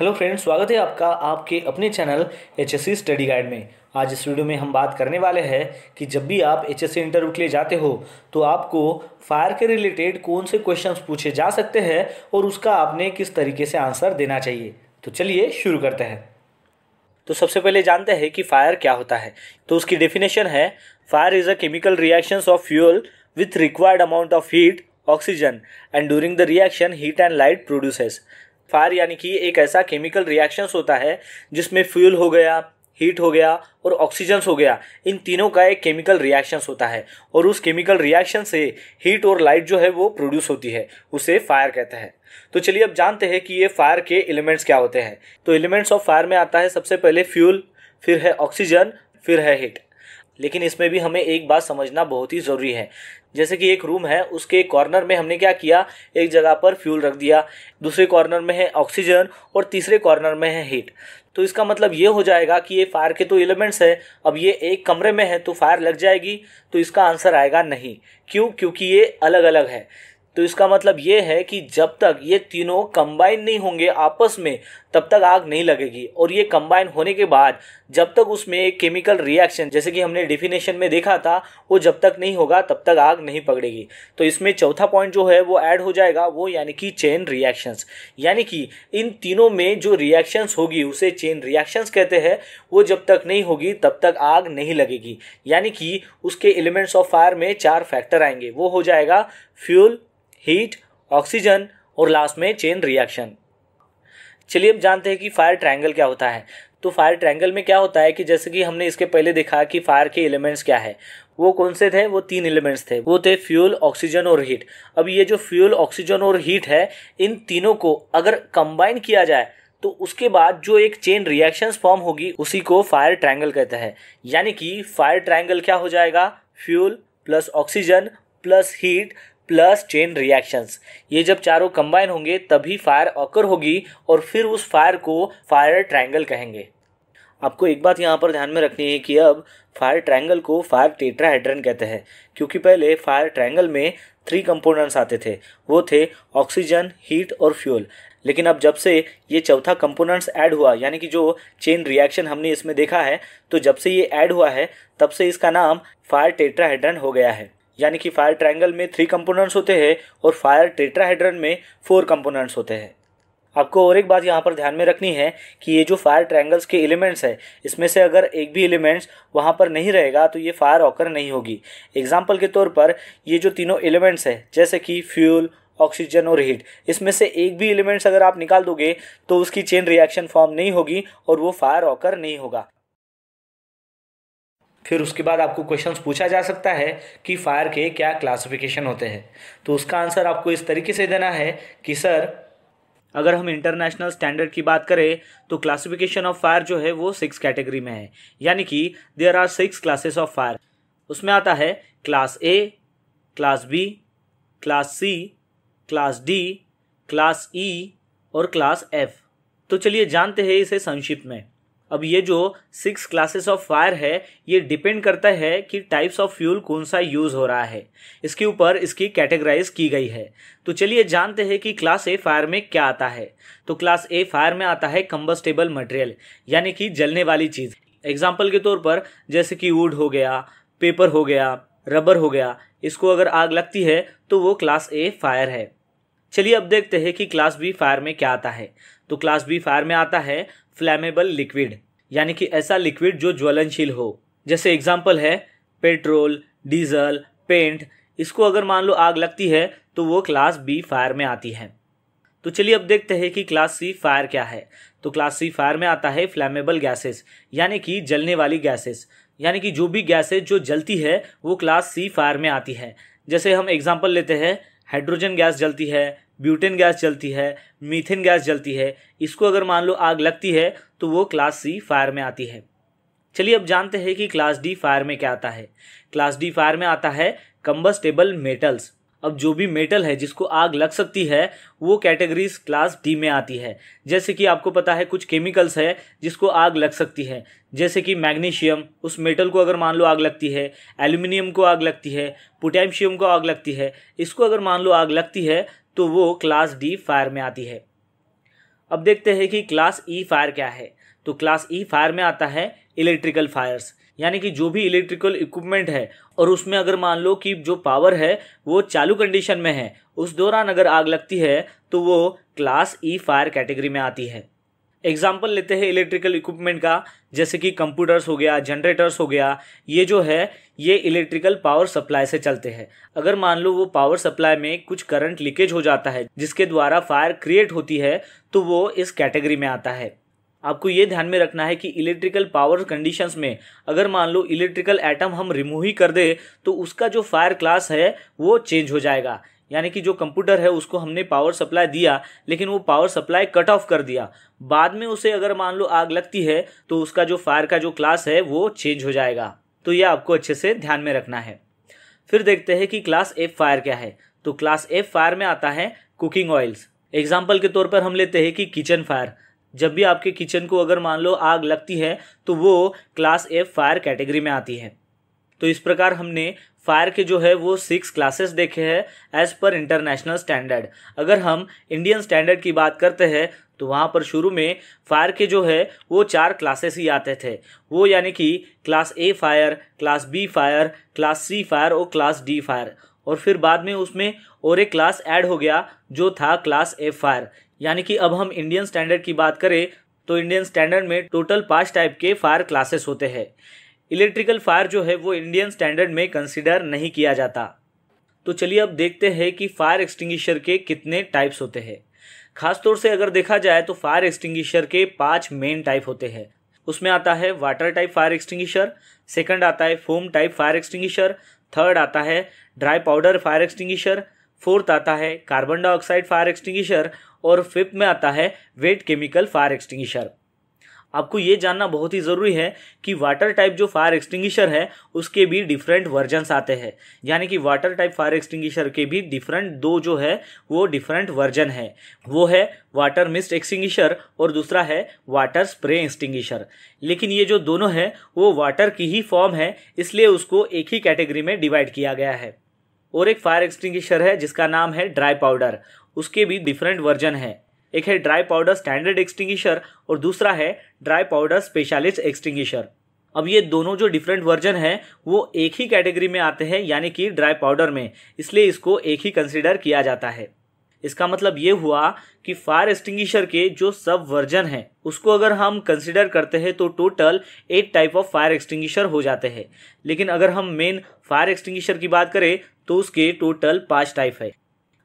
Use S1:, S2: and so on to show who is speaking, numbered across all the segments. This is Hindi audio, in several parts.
S1: हेलो फ्रेंड्स स्वागत है आपका आपके अपने channel H S study guide में आज इस वीडियो में हम बात करने वाले हैं कि जब भी आप एच एस इंटरव्यू के लिए जाते हो तो आपको फायर के रिलेटेड कौन से क्वेश्चंस पूछे जा सकते हैं और उसका आपने किस तरीके से आंसर देना चाहिए तो चलिए शुरू करते हैं तो सबसे पहले जानते हैं कि फायर क्या होता है तो उसकी डेफिनेशन है fire is a chemical reaction of fuel with required amount of heat oxygen and during the reaction heat and light produces fire यानी कि एक ऐसा केमिकल रिएक्शंस होता है जिसमें फ्यूल हो गया हीट हो गया और ऑक्सीजन हो गया इन तीनों का एक केमिकल रिएक्शंस होता है और उस केमिकल रिएक्शन से हीट और लाइट जो है वो प्रोड्यूस होती है उसे फायर कहते हैं तो चलिए अब जानते हैं कि ये फायर के एलिमेंट्स क्या होते हैं तो एलिमेंट्स ऑफ फायर में आता है सबसे पहले फ्यूल फिर है ऑक्सीजन फिर है हीट लेकिन इसमें भी हमें एक बात समझना बहुत ही ज़रूरी है जैसे कि एक रूम है उसके कॉर्नर में हमने क्या किया एक जगह पर फ्यूल रख दिया दूसरे कॉर्नर में है ऑक्सीजन और तीसरे कॉर्नर में है हीट तो इसका मतलब ये हो जाएगा कि ये फायर के तो एलिमेंट्स है अब ये एक कमरे में है तो फायर लग जाएगी तो इसका आंसर आएगा नहीं क्यों क्योंकि ये अलग अलग है तो इसका मतलब ये है कि जब तक ये तीनों कंबाइन नहीं होंगे आपस में तब तक आग नहीं लगेगी और ये कंबाइन होने के बाद जब तक उसमें एक केमिकल रिएक्शन जैसे कि हमने डिफिनेशन में देखा था वो जब तक नहीं होगा तब तक आग नहीं पकड़ेगी तो इसमें चौथा पॉइंट जो है वो ऐड हो जाएगा वो यानी कि चेन रिएक्शंस यानी कि इन तीनों में जो रिएक्शंस होगी उसे चेन रिएक्शंस कहते हैं वो जब तक नहीं होगी तब तक आग नहीं लगेगी यानी कि उसके एलिमेंट्स ऑफ फायर में चार फैक्टर आएंगे वो हो जाएगा फ्यूल हीट ऑक्सीजन और लास्ट में चेन रिएक्शन चलिए अब जानते हैं कि फायर ट्रायंगल क्या होता है तो फायर ट्रायंगल में क्या होता है कि जैसे कि हमने इसके पहले देखा कि फायर के एलिमेंट्स क्या है वो कौन से थे वो तीन एलिमेंट्स थे वो थे फ्यूल ऑक्सीजन और हीट अब ये जो फ्यूल ऑक्सीजन और हीट है इन तीनों को अगर कंबाइन किया जाए तो उसके बाद जो एक चेन रिएक्शंस फॉर्म होगी उसी को फायर ट्रायंगल कहते हैं यानी कि फायर ट्रायंगल क्या हो जाएगा fuel plus oxygen plus heat plus chain reactions ये जब चारों कंबाइन होंगे तभी फायर ऑकर होगी और फिर उस फायर को फायर ट्रायंगल कहेंगे आपको एक बात यहाँ पर ध्यान में रखनी है कि अब फायर ट्रायंगल को फायर टेट्राहेड्रन कहते हैं क्योंकि पहले फायर ट्रायंगल में थ्री कंपोनेंट्स आते थे वो थे ऑक्सीजन हीट और फ्यूल लेकिन अब जब से ये चौथा कंपोनेंट्स ऐड हुआ यानी कि जो चेन रिएक्शन हमने इसमें देखा है तो जब से ये ऐड हुआ है तब से इसका नाम फायर टेट्राहेड्रन हो गया है यानी कि फायर ट्रायंगल में थ्री कंपोनेंट्स होते हैं और फायर टेट्राहेड्रन में फोर कंपोनेंट्स होते हैं आपको और एक बात यहाँ पर ध्यान में रखनी है कि ये जो फायर ट्रायंगल्स के एलिमेंट्स है इसमें से अगर एक भी एलिमेंट्स वहाँ पर नहीं रहेगा तो ये फायर ऑकर नहीं होगी एग्जाम्पल के तौर पर ये जो तीनों एलिमेंट्स हैं जैसे कि फ्यूल ऑक्सीजन और हीट इसमें से एक भी एलिमेंट्स अगर आप निकाल दोगे तो उसकी चेन रिएक्शन फॉर्म नहीं होगी और वो फायर ऑकर नहीं होगा फिर उसके बाद आपको क्वेश्चन पूछा जा सकता है कि फायर के क्या क्लासिफिकेशन होते हैं तो उसका आंसर आपको इस तरीके से देना है कि सर अगर हम इंटरनेशनल स्टैंडर्ड की बात करें तो क्लासिफिकेशन ऑफ फायर जो है वो सिक्स कैटेगरी में है यानी कि there are six classes of fire उसमें आता है class A class B class C class D class E और क्लास एफ तो चलिए जानते हैं इसे संक्षिप्त में अब ये जो सिक्स क्लासेस ऑफ फायर है ये डिपेंड करता है कि टाइप्स ऑफ फ्यूल कौन सा यूज़ हो रहा है इसके ऊपर इसकी कैटेगराइज की गई है तो चलिए जानते हैं कि क्लास ए फायर में क्या आता है तो क्लास ए फायर में आता है कम्बस्टेबल मटेरियल यानी कि जलने वाली चीज़ एग्जाम्पल के तौर पर जैसे कि वुड हो गया पेपर हो गया रबर हो गया इसको अगर आग लगती है तो वो क्लास ए फायर है चलिए अब देखते हैं कि क्लास बी फायर में क्या आता है तो क्लास बी फायर में आता है फ्लैमेबल लिक्विड यानी कि ऐसा लिक्विड जो ज्वलनशील हो जैसे एग्जाम्पल है पेट्रोल डीजल पेंट इसको अगर मान लो आग लगती है तो वो क्लास बी फायर में आती है तो चलिए अब देखते हैं कि क्लास सी फायर क्या है तो क्लास सी फायर में आता है फ्लैमेबल गैसेस यानी कि जलने वाली गैसेस यानी कि जो भी गैसेज जो जलती है वो क्लास सी फायर में आती है जैसे हम एग्जाम्पल लेते हैं हाइड्रोजन गैस जलती है ब्यूटेन गैस जलती है मीथेन गैस जलती है इसको अगर मान लो आग लगती है तो वो क्लास सी फायर में आती है चलिए अब जानते हैं कि क्लास डी फायर में क्या आता है क्लास डी फायर में आता है कंबस्टेबल मेटल्स अब जो भी मेटल है जिसको आग लग सकती है वो कैटेगरीज क्लास डी में आती है जैसे कि आपको पता है कुछ केमिकल्स है जिसको आग लग सकती है जैसे कि मैग्नीशियम उस मेटल को अगर मान लो आग लगती है एल्यूमिनियम को आग लगती है पोटेशियम को आग लगती है इसको अगर मान लो आग लगती है तो वो क्लास डी फायर में आती है अब देखते हैं कि क्लास ई फायर क्या है तो क्लास ई फायर में आता है इलेक्ट्रिकल फायर्स यानी कि जो भी इलेक्ट्रिकल इक्विपमेंट है और उसमें अगर मान लो कि जो पावर है वो चालू कंडीशन में है उस दौरान अगर आग लगती है तो वो क्लास ई फायर कैटेगरी में आती है एग्जाम्पल लेते हैं इलेक्ट्रिकल इक्विपमेंट का जैसे कि कंप्यूटर्स हो गया जनरेटर्स हो गया ये जो है ये इलेक्ट्रिकल पावर सप्लाई से चलते हैं अगर मान लो वो पावर सप्लाई में कुछ करंट लीकेज हो जाता है जिसके द्वारा फायर क्रिएट होती है तो वो इस कैटेगरी में आता है आपको ये ध्यान में रखना है कि इलेक्ट्रिकल पावर कंडीशंस में अगर मान लो इलेक्ट्रिकल एटम हम रिमूव ही कर दे तो उसका जो फायर क्लास है वो चेंज हो जाएगा यानी कि जो कंप्यूटर है उसको हमने पावर सप्लाई दिया लेकिन वो पावर सप्लाई कट ऑफ कर दिया बाद में उसे अगर मान लो आग लगती है तो उसका जो फायर का जो क्लास है वो चेंज हो जाएगा तो यह आपको अच्छे से ध्यान में रखना है फिर देखते हैं कि क्लास एफ फायर क्या है तो क्लास एफ फायर में आता है कुकिंग ऑयल्स एग्जाम्पल के तौर पर हम लेते हैं कि किचन फायर जब भी आपके किचन को अगर मान लो आग लगती है तो वो क्लास ए फायर कैटेगरी में आती है तो इस प्रकार हमने फायर के जो है वो सिक्स क्लासेस देखे हैं एज पर इंटरनेशनल स्टैंडर्ड अगर हम इंडियन स्टैंडर्ड की बात करते हैं तो वहाँ पर शुरू में फायर के जो है वो चार क्लासेस ही आते थे वो यानी कि class A fire class B fire class C fire और क्लास डी फायर और फिर बाद में उसमें और एक क्लास ऐड हो गया जो था क्लास ए फायर यानी कि अब हम इंडियन स्टैंडर्ड की बात करें तो इंडियन स्टैंडर्ड में टोटल पाँच टाइप के फायर क्लासेस होते हैं इलेक्ट्रिकल फायर जो है वो इंडियन स्टैंडर्ड में कंसिडर नहीं किया जाता तो चलिए अब देखते हैं कि फायर एक्सटिंग्विशर के कितने टाइप्स होते हैं खासतौर से अगर देखा जाए तो फायर एक्सटिंग्विशर के पांच मेन टाइप होते हैं उसमें आता है water type fire extinguisher second आता है foam type fire extinguisher third आता है dry powder fire extinguisher fourth आता है कार्बन डाइऑक्साइड फायर एक्सटिंग्विशर और फिफ्थ में आता है वेट केमिकल फायर एक्सटिंग्विशर आपको ये जानना बहुत ही ज़रूरी है कि वाटर टाइप जो फायर एक्सटिंग्विशर है उसके भी डिफरेंट वर्जन्स आते हैं यानी कि वाटर टाइप फायर एक्सटिंग्विशर के भी डिफरेंट दो जो है वो डिफरेंट वर्जन है वो है वाटर मिस्ट एक्सटिंग्विशर और दूसरा है वाटर स्प्रे एक्सटिंग्विशर लेकिन ये जो दोनों है वो वाटर की ही फॉर्म है इसलिए उसको एक ही कैटेगरी में डिवाइड किया गया है और एक फायर एक्सटिंग्विशर है जिसका नाम है ड्राई पाउडर उसके भी डिफरेंट वर्जन है एक है ड्राई पाउडर स्टैंडर्ड एक्सटिंग्विशर और दूसरा है ड्राई पाउडर स्पेशलिस्ट एक्सटिंग्विशर अब ये दोनों जो डिफरेंट वर्जन है वो एक ही कैटेगरी में आते हैं यानी कि ड्राई पाउडर में इसलिए इसको एक ही कंसिडर किया जाता है इसका मतलब ये हुआ कि फायर एक्सटिंग्विशर के जो सब वर्जन हैं उसको अगर हम कंसिडर करते हैं तो total eight type of fire extinguisher हो जाते हैं लेकिन अगर हम मेन फायर एक्सटिंग्विशर की बात करें तो उसके टोटल पाँच टाइप है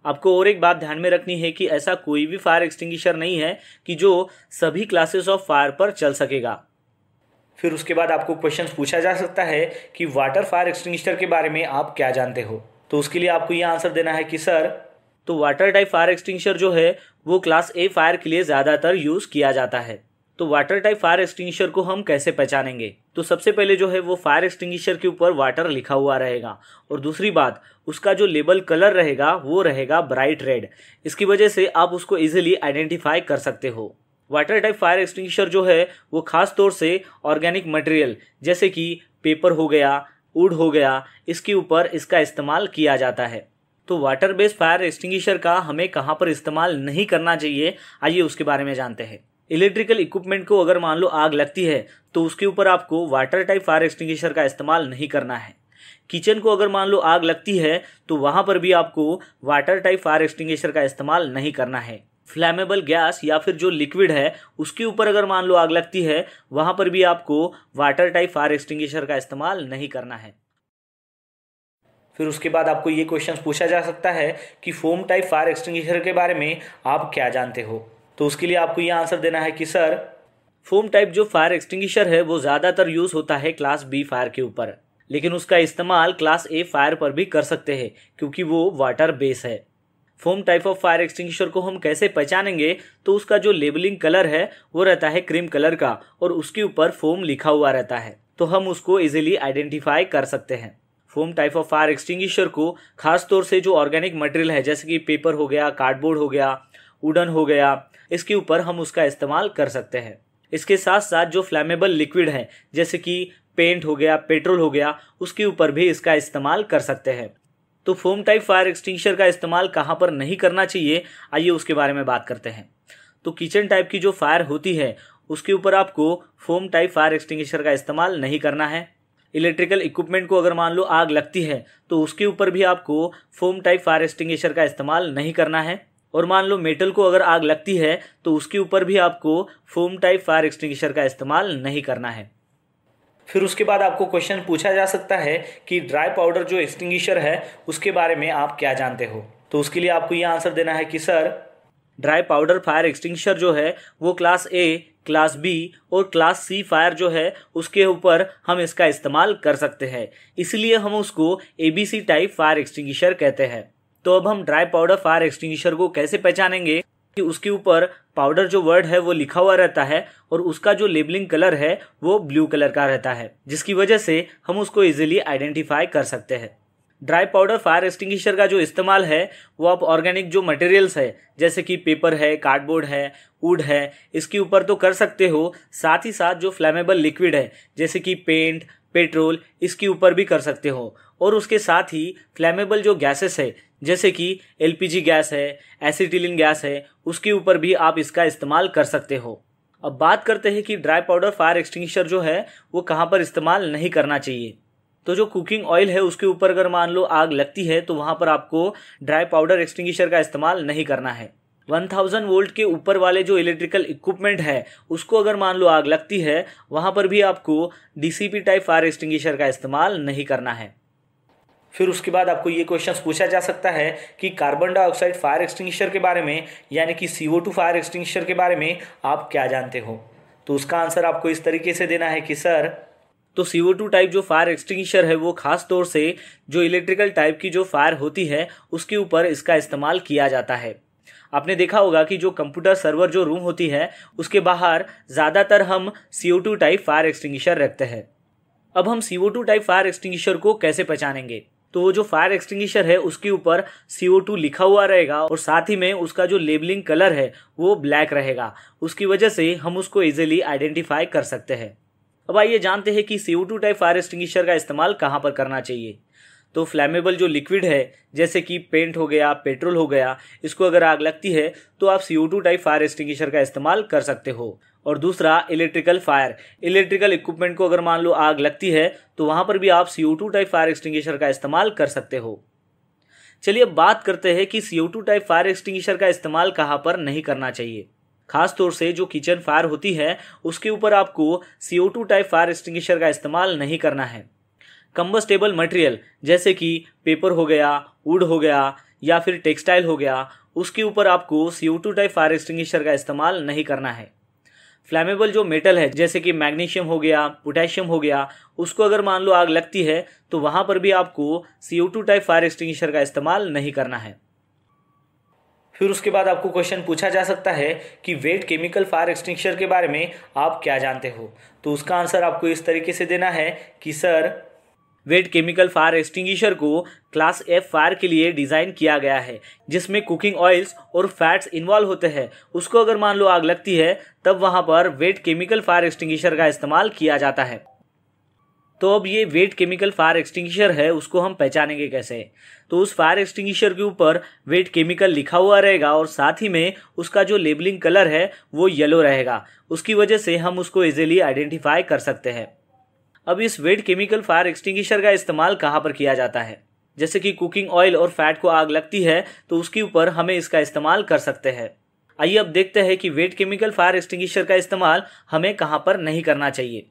S1: आपको और एक बात ध्यान में रखनी है कि ऐसा कोई भी फायर एक्सटिंग्विशर नहीं है कि जो सभी क्लासेस ऑफ फायर पर चल सकेगा फिर उसके बाद आपको क्वेश्चन पूछा जा सकता है कि वाटर फायर एक्सटिंग्विशर के बारे में आप क्या जानते हो तो उसके लिए आपको यह आंसर देना है कि सर तो वाटर टाइप फायर एक्सटिंगशर जो है वो क्लास ए फायर के लिए ज़्यादातर यूज़ किया जाता है तो वाटर टाइप फायर एक्सटिंगशर को हम कैसे पहचानेंगे तो सबसे पहले जो है वो फायर एक्सटिंगशर के ऊपर वाटर लिखा हुआ रहेगा और दूसरी बात उसका जो लेबल कलर रहेगा वो रहेगा ब्राइट रेड इसकी वजह से आप उसको इजिली आइडेंटिफाई कर सकते हो वाटर टाइप फायर एक्सटिंगशर जो है वो खास तौर से ऑर्गेनिक मटेरियल जैसे कि पेपर हो गया उड हो गया इसके ऊपर इसका इस्तेमाल किया जाता है तो वाटर बेस्ड फायर एक्सटिंग्विशर का हमें कहाँ पर इस्तेमाल नहीं करना चाहिए आइए उसके बारे में जानते हैं इलेक्ट्रिकल इक्विपमेंट को अगर मान लो आग लगती है तो उसके ऊपर आपको वाटर टाइप फायर एक्सटिंग्विशर का इस्तेमाल नहीं करना है किचन को अगर मान लो आग लगती है तो वहाँ पर भी आपको वाटर टाइप फायर एक्सटिंग्विशर का इस्तेमाल नहीं करना है फ्लैमेबल गैस या फिर जो लिक्विड है उसके ऊपर अगर मान लो आग लगती है वहाँ पर भी आपको वाटर टाइप फायर एक्सटिंग्विशर का इस्तेमाल नहीं करना है फिर उसके बाद आपको ये क्वेश्चन पूछा जा सकता है कि फोम टाइप फायर एक्सटिंग्विशर के बारे में आप क्या जानते हो तो उसके लिए आपको ये आंसर देना है कि सर फोम टाइप जो फायर एक्सटिंग्विशर है वो ज़्यादातर यूज़ होता है क्लास बी फायर के ऊपर लेकिन उसका इस्तेमाल क्लास ए फायर पर भी कर सकते हैं क्योंकि वो वाटर बेस है foam type of fire extinguisher को हम कैसे पहचानेंगे तो उसका जो लेबलिंग कलर है वो रहता है क्रीम कलर का और उसके ऊपर फोम लिखा हुआ रहता है तो हम उसको इजीली आइडेंटिफाई कर सकते हैं foam type of fire extinguisher को खास तौर से जो ऑर्गेनिक मटेरियल है जैसे कि पेपर हो गया कार्डबोर्ड हो गया वुडन हो गया इसके ऊपर हम उसका इस्तेमाल कर सकते हैं इसके साथ साथ जो फ्लैमेबल लिक्विड है जैसे कि पेंट हो गया पेट्रोल हो गया उसके ऊपर भी इसका इस्तेमाल कर सकते हैं तो फोम टाइप फायर एक्सटिंग्विशर का इस्तेमाल कहाँ पर नहीं करना चाहिए आइए उसके बारे में बात करते हैं तो किचन टाइप की जो फायर होती है उसके ऊपर आपको फोम टाइप फायर एक्सटिंग्विशर का इस्तेमाल नहीं करना है इलेक्ट्रिकल इक्विपमेंट को अगर मान लो आग लगती है तो उसके ऊपर भी आपको फोम टाइप फायर एक्सटिंगशर का इस्तेमाल नहीं करना है और मान लो मेटल को अगर आग लगती है तो उसके ऊपर भी आपको फोम टाइप फायर एक्सटिंगशर का इस्तेमाल नहीं करना है फिर उसके बाद आपको क्वेश्चन पूछा जा सकता है कि ड्राई पाउडर जो एक्सटिंगशर है उसके बारे में आप क्या जानते हो तो उसके लिए आपको ये आंसर देना है कि sir dry powder fire extinguisher जो है वो क्लास ए क्लास बी और क्लास सी फायर जो है उसके ऊपर हम इसका इस्तेमाल कर सकते हैं इसलिए हम उसको एबीसी टाइप फायर एक्सटिंग्विशर कहते हैं तो अब हम ड्राई पाउडर फायर एक्सटिंग्विशर को कैसे पहचानेंगे कि उसके ऊपर पाउडर जो वर्ड है वो लिखा हुआ रहता है और उसका जो लेबलिंग कलर है वो ब्लू कलर का रहता है जिसकी वजह से हम उसको इजिली आइडेंटिफाई कर सकते हैं ड्राई पाउडर फायर एक्सटिंग्विशर का जो इस्तेमाल है वो आप ऑर्गेनिक जो मटेरियल्स है जैसे कि पेपर है कार्डबोर्ड है वुड है इसके ऊपर तो कर सकते हो साथ ही साथ जो फ्लैमेबल लिक्विड है जैसे कि पेंट पेट्रोल इसके ऊपर भी कर सकते हो और उसके साथ ही फ्लैमेबल जो गैसेस है जैसे कि एलपीजी गैस है एसिटिलिन गैस है उसके ऊपर भी आप इसका इस्तेमाल कर सकते हो अब बात करते हैं कि ड्राई पाउडर फायर एक्सटिंग्विशर जो है वो कहाँ पर इस्तेमाल नहीं करना चाहिए तो जो कुकिंग ऑयल है उसके ऊपर अगर मान लो आग लगती है तो वहाँ पर आपको ड्राई पाउडर एक्सटिंग्विशर का इस्तेमाल नहीं करना है 1000 वोल्ट के ऊपर वाले जो इलेक्ट्रिकल इक्विपमेंट है उसको अगर मान लो आग लगती है वहाँ पर भी आपको डीसीपी टाइप फायर एक्सटिंग्विशर का इस्तेमाल नहीं करना है फिर उसके बाद आपको ये क्वेश्चन पूछा जा सकता है कि कार्बन डाइऑक्साइड फायर एक्सटिंग्विशर के बारे में यानी कि सी फायर एक्सटिंग्विशर के बारे में आप क्या जानते हो तो उसका आंसर आपको इस तरीके से देना है कि सर तो सीओ टू टाइप जो फायर एक्सटिंग्विशर है वो खास तौर से जो इलेक्ट्रिकल टाइप की जो फायर होती है उसके ऊपर इसका इस्तेमाल किया जाता है आपने देखा होगा कि जो कंप्यूटर सर्वर जो रूम होती है उसके बाहर ज़्यादातर हम CO two type fire extinguisher रखते हैं अब हम CO two type fire extinguisher को कैसे पहचानेंगे तो वो जो फायर एक्सटिंग्विशर है उसके ऊपर टू लिखा हुआ रहेगा और साथ ही में उसका जो लेबलिंग कलर है वो ब्लैक रहेगा उसकी वजह से हम उसको इजिली आइडेंटिफाई कर सकते हैं अब आइए जानते हैं कि C two type fire extinguisher का इस्तेमाल कहाँ पर करना चाहिए तो फ्लैमेबल जो लिक्विड है जैसे कि पेंट हो गया पेट्रोल हो गया इसको अगर आग लगती है तो आप C two type fire extinguisher का इस्तेमाल कर सकते हो और दूसरा इलेक्ट्रिकल फायर इलेक्ट्रिकल इक्विपमेंट को अगर मान लो आग लगती है तो वहाँ पर भी आप C two type fire extinguisher का इस्तेमाल कर सकते हो चलिए अब बात करते हैं कि C two type fire extinguisher का इस्तेमाल कहाँ पर नहीं करना चाहिए खास तौर से जो किचन फायर होती है उसके ऊपर आपको C O two type fire extinguisher का इस्तेमाल नहीं करना है कम्बस्टेबल मटेरियल जैसे कि पेपर हो गया वुड हो गया या फिर टेक्सटाइल हो गया उसके ऊपर आपको C O two type fire extinguisher का इस्तेमाल नहीं करना है फ्लैमेबल जो मेटल है जैसे कि मैग्नीशियम हो गया पोटेशियम हो गया उसको अगर मान लो आग लगती है तो वहाँ पर भी आपको C O two type fire extinguisher का इस्तेमाल नहीं करना है फिर उसके बाद आपको क्वेश्चन पूछा जा सकता है कि वेट केमिकल फायर एक्सटिंक्शर के बारे में आप क्या जानते हो तो उसका आंसर आपको इस तरीके से देना है कि sir wet chemical fire extinguisher को क्लास एफ फायर के लिए डिज़ाइन किया गया है जिसमें कुकिंग ऑयल्स और फैट्स इन्वॉल्व होते हैं उसको अगर मान लो आग लगती है तब वहाँ पर वेट केमिकल फायर एक्सटिंग्विशर का इस्तेमाल किया जाता है तो अब ये वेट केमिकल फायर एक्सटिंग्विशर है उसको हम पहचानेंगे कैसे तो उस फायर एक्सटिंग्विशर के ऊपर वेट केमिकल लिखा हुआ रहेगा और साथ ही में उसका जो लेबलिंग कलर है वो येलो रहेगा उसकी वजह से हम उसको इजीली आइडेंटिफाई कर सकते हैं अब इस वेट केमिकल फायर एक्सटिंग्विशर का इस्तेमाल कहाँ पर किया जाता है जैसे कि कुकिंग ऑयल और फैट को आग लगती है तो उसके ऊपर हमें इसका इस्तेमाल कर सकते हैं आइए अब देखते हैं कि वेट केमिकल फायर एक्सटिंग्विशर का इस्तेमाल हमें कहाँ पर नहीं करना चाहिए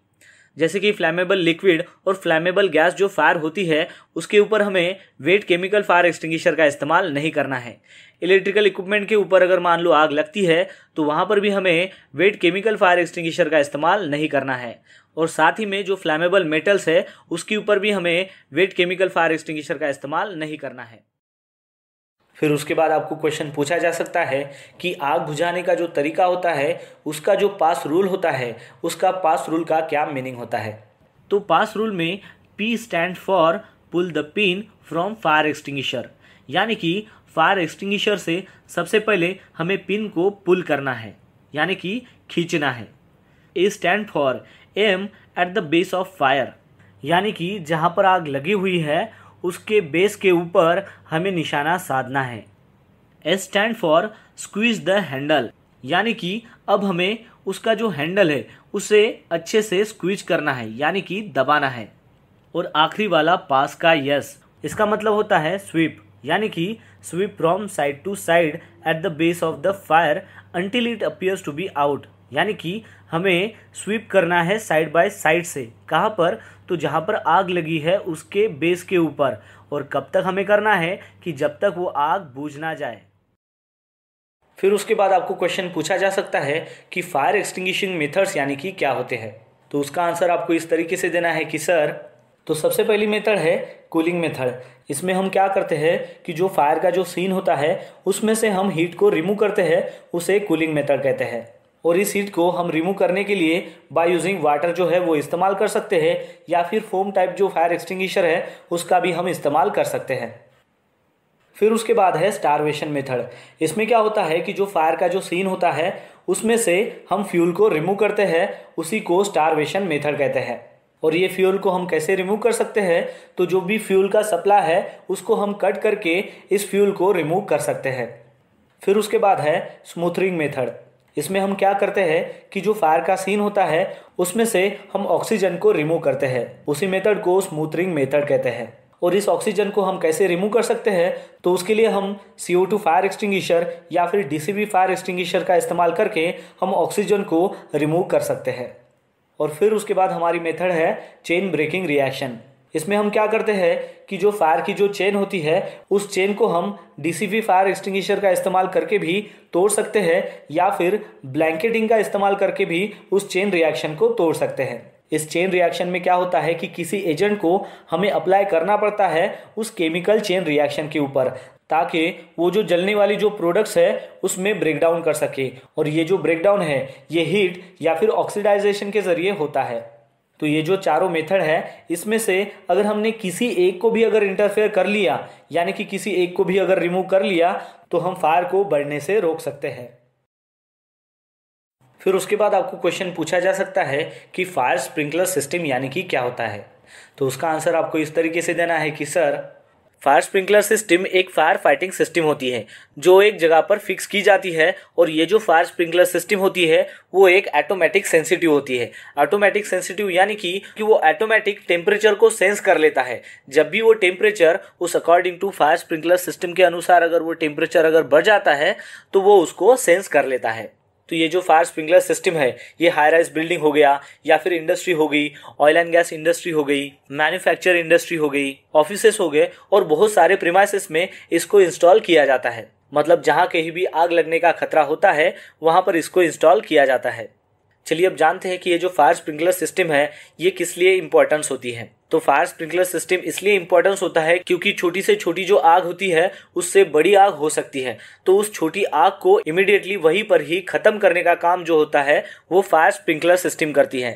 S1: जैसे कि फ्लैमेबल लिक्विड और फ्लैमेबल गैस जो फायर होती है उसके ऊपर हमें वेट केमिकल फायर एक्सटिंग्विशर का इस्तेमाल नहीं करना है इलेक्ट्रिकल इक्विपमेंट के ऊपर अगर मान लो आग लगती है तो वहाँ पर भी हमें वेट केमिकल फायर एक्सटिंग्विशर का इस्तेमाल नहीं करना है और साथ ही में जो फ्लैमेबल मेटल्स है उसके ऊपर भी हमें वेट केमिकल फायर एक्सटिंग्विशर का इस्तेमाल नहीं करना है फिर उसके बाद आपको क्वेश्चन पूछा जा सकता है कि आग बुझाने का जो तरीका होता है उसका जो पास रूल होता है उसका पास रूल का क्या मीनिंग होता है तो पास रूल में P stand for pull the pin from fire extinguisher यानी कि फायर एक्सटिंग्विशर से सबसे पहले हमें पिन को पुल करना है यानी कि खींचना है A stand for aim at the base of fire यानी कि जहाँ पर आग लगी हुई है उसके बेस के ऊपर हमें निशाना साधना है S stand for squeeze the handle यानी कि अब हमें उसका जो हैंडल है उसे अच्छे से स्क्वीज करना है यानी कि दबाना है और आखिरी वाला पास का यस इसका मतलब होता है स्वीप यानी कि sweep from side to side at the base of the fire until it appears to be out यानी कि हमें स्वीप करना है साइड बाय साइड से कहाँ पर तो जहाँ पर आग लगी है उसके बेस के ऊपर और कब तक हमें करना है कि जब तक वो आग बुझ ना जाए फिर उसके बाद आपको क्वेश्चन पूछा जा सकता है कि फायर एक्सटिंग्विशिंग मेथड्स यानी कि क्या होते हैं तो उसका आंसर आपको इस तरीके से देना है कि सर तो सबसे पहली मेथड है कूलिंग मेथड इसमें हम क्या करते हैं कि जो फायर का जो सीन होता है उसमें से हम हीट को रिमूव करते हैं उसे कूलिंग मेथड कहते हैं और इस हीट को हम रिमूव करने के लिए बाय यूजिंग वाटर जो है वो इस्तेमाल कर सकते हैं या फिर फोम टाइप जो फायर एक्सटिंग्विशर है उसका भी हम इस्तेमाल कर सकते हैं फिर उसके बाद है स्टारवेशन मेथड इसमें क्या होता है कि जो फायर का जो सीन होता है उसमें से हम फ्यूल को रिमूव करते हैं उसी को स्टारवेशन मेथड कहते हैं और ये फ्यूल को हम कैसे रिमूव कर सकते हैं तो जो भी फ्यूल का सप्लाई है उसको हम कट करके इस फ्यूल को रिमूव कर सकते हैं फिर उसके बाद है स्मूथरिंग मेथड इसमें हम क्या करते हैं कि जो फायर का सीन होता है उसमें से हम ऑक्सीजन को रिमूव करते हैं उसी मेथड को स्मूथरिंग मेथड कहते हैं और इस ऑक्सीजन को हम कैसे रिमूव कर सकते हैं तो उसके लिए हम C O two fire extinguisher या फिर D C B fire extinguisher का इस्तेमाल करके हम ऑक्सीजन को रिमूव कर सकते हैं और फिर उसके बाद हमारी मेथड है चेन ब्रेकिंग रिएक्शन इसमें हम क्या करते हैं कि जो फायर की जो चेन होती है उस चेन को हम डीसीपी फायर एक्सटिंग्विशर का इस्तेमाल करके भी तोड़ सकते हैं या फिर ब्लैंकेटिंग का इस्तेमाल करके भी उस चेन रिएक्शन को तोड़ सकते हैं इस चेन रिएक्शन में क्या होता है कि किसी एजेंट को हमें अप्लाई करना पड़ता है उस केमिकल चेन रिएक्शन के ऊपर ताकि वो जो जलने वाली जो प्रोडक्ट्स है उसमें ब्रेकडाउन कर सके और ये जो ब्रेकडाउन है ये हीट या फिर ऑक्सीडाइजेशन के जरिए होता है तो ये जो चारों मेथड है इसमें से अगर हमने किसी एक को भी अगर इंटरफेयर कर लिया यानी कि किसी एक को भी अगर रिमूव कर लिया तो हम फायर को बढ़ने से रोक सकते हैं फिर उसके बाद आपको क्वेश्चन पूछा जा सकता है कि फायर स्प्रिंकलर सिस्टम यानी कि क्या होता है तो उसका आंसर आपको इस तरीके से देना है कि सर फायर स्प्रिंकलर सिस्टम एक फायर फाइटिंग सिस्टम होती है जो एक जगह पर फिक्स की जाती है और ये जो फायर स्प्रिंकलर सिस्टम होती है वो एक ऑटोमेटिक सेंसिटिव होती है ऑटोमेटिक सेंसिटिव यानी कि कि वो ऑटोमेटिक टेम्परेचर को सेंस कर लेता है जब भी वो टेम्परेचर उस according to fire sprinkler system के अनुसार अगर वो टेम्परेचर अगर बढ़ जाता है तो वो उसको सेंस कर लेता है तो ये जो फायर स्प्रिंकलर सिस्टम है ये हाई राइज बिल्डिंग हो गया या फिर इंडस्ट्री हो गई ऑयल एंड गैस इंडस्ट्री हो गई मैन्युफैक्चर इंडस्ट्री हो गई ऑफिसेस हो गए और बहुत सारे प्रिमाइसिस में इसको इंस्टॉल किया जाता है मतलब जहाँ कहीं भी आग लगने का खतरा होता है वहाँ पर इसको इंस्टॉल किया जाता है चलिए अब जानते हैं कि ये जो फायर स्प्रिंकलर सिस्टम है ये किस लिए इंपॉर्टेंस होती है तो फायर स्प्रिंकलर सिस्टम इसलिए इंपॉर्टेंस होता है क्योंकि छोटी से छोटी जो आग होती है उससे बड़ी आग हो सकती है तो उस छोटी आग को इमिडिएटली वहीं पर ही खत्म करने का काम जो होता है वो फायर स्प्रिंकलर सिस्टम करती है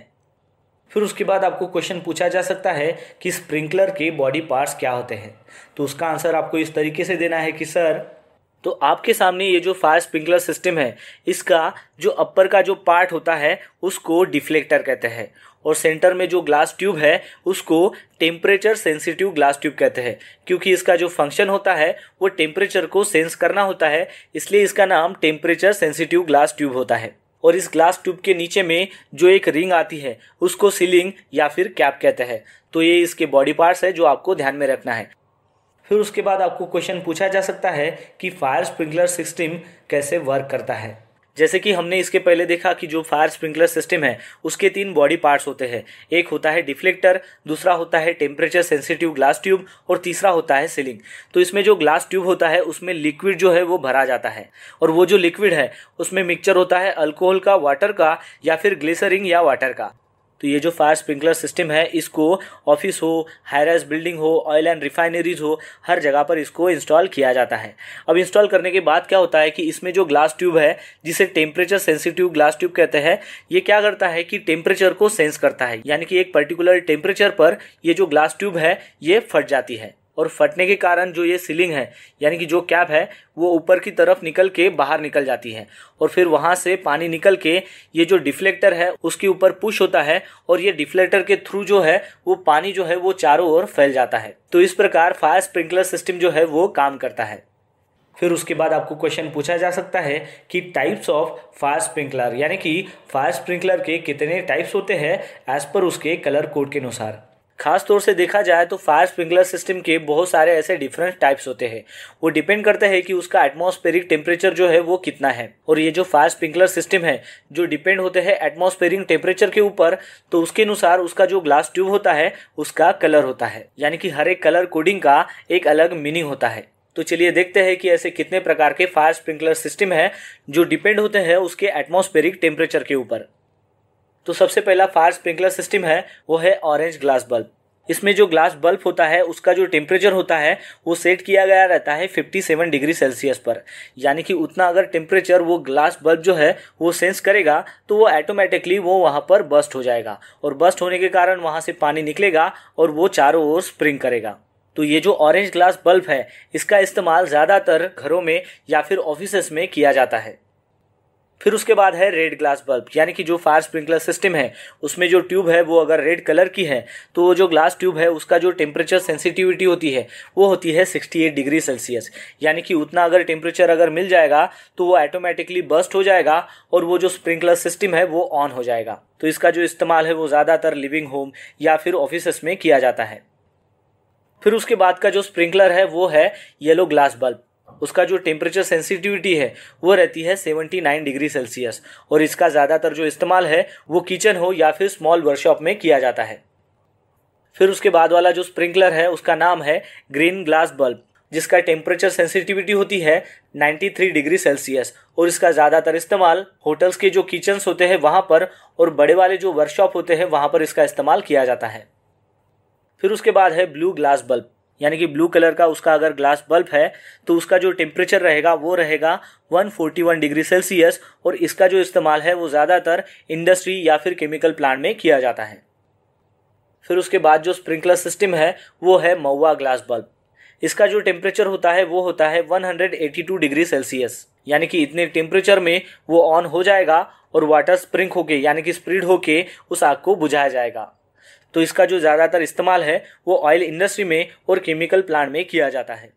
S1: फिर उसके बाद आपको क्वेश्चन पूछा जा सकता है कि स्प्रिंकलर के बॉडी पार्ट्स क्या होते हैं तो उसका आंसर आपको इस तरीके से देना है कि सर तो आपके सामने ये जो फायर स्प्रिंकलर सिस्टम है इसका जो अपर का जो पार्ट होता है उसको डिफ्लेक्टर कहते हैं और सेंटर में जो ग्लास ट्यूब है उसको टेम्परेचर सेंसिटिव ग्लास ट्यूब कहते हैं क्योंकि इसका जो फंक्शन होता है वो टेम्परेचर को सेंस करना होता है इसलिए इसका नाम टेम्परेचर सेंसिटिव ग्लास ट्यूब होता है और इस ग्लास ट्यूब के नीचे में जो एक रिंग आती है उसको सीलिंग या फिर कैप कहते हैं तो ये इसके बॉडी पार्ट्स है जो आपको ध्यान में रखना है फिर उसके बाद आपको क्वेश्चन पूछा जा सकता है कि फायर स्प्रिंकलर सिस्टम कैसे वर्क करता है जैसे कि हमने इसके पहले देखा कि जो फायर स्प्रिंकलर सिस्टम है उसके तीन बॉडी पार्ट्स होते हैं एक होता है डिफ्लेक्टर दूसरा होता है टेम्परेचर सेंसिटिव ग्लास ट्यूब और तीसरा होता है सीलिंग तो इसमें जो ग्लास ट्यूब होता है उसमें लिक्विड जो है वो भरा जाता है और वो जो लिक्विड है उसमें मिक्सचर होता है अल्कोहल का वाटर का या फिर ग्लेसरिंग या वाटर का तो ये जो फायर स्प्रिंकलर सिस्टम है इसको ऑफिस हो हायरस बिल्डिंग हो ऑयल एंड रिफाइनरीज हो हर जगह पर इसको इंस्टॉल किया जाता है अब इंस्टॉल करने के बाद क्या होता है कि इसमें जो ग्लास ट्यूब है जिसे टेम्परेचर सेंसिटिव ग्लास ट्यूब कहते हैं ये क्या करता है कि टेम्परेचर को सेंस करता है यानी कि एक पर्टिकुलर टेम्परेचर पर ये जो ग्लास ट्यूब है ये फट जाती है और फटने के कारण जो ये सीलिंग है यानी कि जो कैप है वो ऊपर की तरफ निकल के बाहर निकल जाती है और फिर वहाँ से पानी निकल के ये जो डिफ्लेक्टर है उसके ऊपर पुश होता है और ये डिफ्लेक्टर के थ्रू जो है वो पानी जो है वो चारों ओर फैल जाता है तो इस प्रकार फायर स्प्रिंकलर सिस्टम जो है वो काम करता है फिर उसके बाद आपको क्वेश्चन पूछा जा सकता है कि टाइप्स ऑफ फायर स्प्रिंकलर यानी कि फायर स्प्रिंकलर के कितने टाइप्स होते हैं एज पर उसके कलर कोड के अनुसार खास तौर से देखा जाए तो फायर स्प्रिंकलर सिस्टम के बहुत सारे ऐसे डिफरेंट टाइप्स होते हैं वो डिपेंड करते हैं कि उसका एटमॉस्फेरिक टेम्परेचर जो है वो कितना है और ये जो फायर स्प्रिंकलर सिस्टम है जो डिपेंड होते हैं एटमॉस्फेरिक टेम्परेचर के ऊपर तो उसके अनुसार उसका जो ग्लास ट्यूब होता है उसका कलर होता है यानी कि हर एक कलर कोडिंग का एक अलग मीनिंग होता है तो चलिए देखते हैं कि ऐसे कितने प्रकार के फायर स्प्रिंकलर सिस्टम है जो डिपेंड होते हैं उसके एटमोस्फेरिक टेम्परेचर के ऊपर तो सबसे पहला फायर स्प्रिंकलर सिस्टम है वो है ऑरेंज ग्लास बल्ब इसमें जो ग्लास बल्ब होता है उसका जो टेम्परेचर होता है वो सेट किया गया रहता है 57 डिग्री सेल्सियस पर यानी कि उतना अगर टेम्परेचर वो ग्लास बल्ब जो है वो सेंस करेगा तो वो ऐटोमेटिकली वो वहाँ पर बस्ट हो जाएगा और बस्ट होने के कारण वहाँ से पानी निकलेगा और वो चारों ओर स्प्रिंग करेगा तो ये जो ऑरेंज ग्लास बल्ब है इसका इस्तेमाल ज़्यादातर घरों में या फिर ऑफिस में किया जाता है फिर उसके बाद है रेड ग्लास बल्ब यानी कि जो फायर स्प्रिंकलर सिस्टम है उसमें जो ट्यूब है वो अगर रेड कलर की है तो जो ग्लास ट्यूब है उसका जो टेम्परेचर सेंसिटिविटी होती है वो होती है 68 डिग्री सेल्सियस यानी कि उतना अगर टेम्परेचर अगर मिल जाएगा तो वो ऑटोमेटिकली बस्ट हो जाएगा और वो जो स्प्रिंकलर सिस्टम है वो ऑन हो जाएगा तो इसका जो इस्तेमाल है वो ज़्यादातर लिविंग होम या फिर ऑफिस में किया जाता है फिर उसके बाद का जो स्प्रिंकलर है वो है येलो ग्लास बल्ब उसका जो टेम्परेचर सेंसिटिविटी है वो रहती है 79 डिग्री सेल्सियस और इसका ज़्यादातर जो इस्तेमाल है वो किचन हो या फिर स्मॉल वर्कशॉप में किया जाता है फिर उसके बाद वाला जो स्प्रिंकलर है उसका नाम है ग्रीन ग्लास बल्ब जिसका टेम्परेचर सेंसिटिविटी होती है 93 डिग्री सेल्सियस और इसका ज़्यादातर इस्तेमाल होटल्स के जो किचन्स होते हैं वहाँ पर और बड़े वाले जो वर्कशॉप होते हैं वहाँ पर इसका इस्तेमाल किया जाता है फिर उसके बाद है ब्लू ग्लास बल्ब यानी कि ब्लू कलर का उसका अगर ग्लास बल्ब है तो उसका जो टेम्परेचर रहेगा वो रहेगा 141 डिग्री सेल्सियस और इसका जो इस्तेमाल है वो ज़्यादातर इंडस्ट्री या फिर केमिकल प्लांट में किया जाता है फिर उसके बाद जो स्प्रिंकलर सिस्टम है वो है मऊआ ग्लास बल्ब इसका जो टेम्परेचर होता है वो होता है 182 डिग्री सेल्सियस यानी कि इतने टेम्परेचर में वो ऑन हो जाएगा और वाटर स्प्रिंक होके यानी कि स्प्रिड होके उस आग को बुझाया जाएगा तो इसका जो ज़्यादातर इस्तेमाल है वो ऑयल इंडस्ट्री में और केमिकल प्लांट में किया जाता है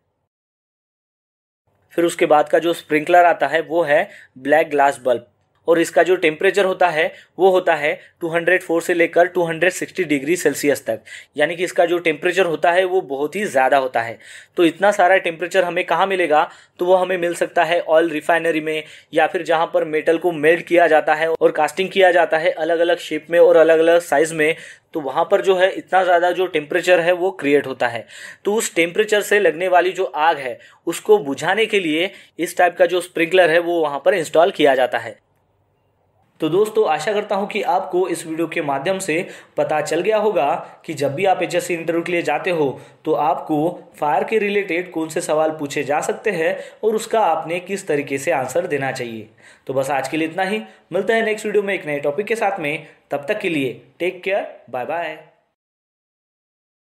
S1: फिर उसके बाद का जो स्प्रिंकलर आता है वो है ब्लैक ग्लास बल्ब और इसका जो टेम्परेचर होता है वो होता है 204 से लेकर 260 डिग्री सेल्सियस तक यानी कि इसका जो टेम्परेचर होता है वो बहुत ही ज़्यादा होता है तो इतना सारा टेम्परेचर हमें कहाँ मिलेगा तो वो हमें मिल सकता है ऑयल रिफाइनरी में या फिर जहाँ पर मेटल को मेल्ट किया जाता है और कास्टिंग किया जाता है अलग अलग शेप में और अलग अलग साइज में तो वहाँ पर जो है इतना ज़्यादा जो टेम्परेचर है वो क्रिएट होता है तो उस टेम्परेचर से लगने वाली जो आग है उसको बुझाने के लिए इस टाइप का जो स्प्रिंकलर है वो वहाँ पर इंस्टॉल किया जाता है तो दोस्तों आशा करता हूँ कि आपको इस वीडियो के माध्यम से पता चल गया होगा कि जब भी आप एच इंटरव्यू के लिए जाते हो तो आपको फायर के रिलेटेड कौन से सवाल पूछे जा सकते हैं और उसका आपने किस तरीके से आंसर देना चाहिए तो बस आज के लिए इतना ही मिलता है नेक्स्ट वीडियो में एक नए टॉपिक के साथ में तब तक के लिए टेक केयर बाय बाय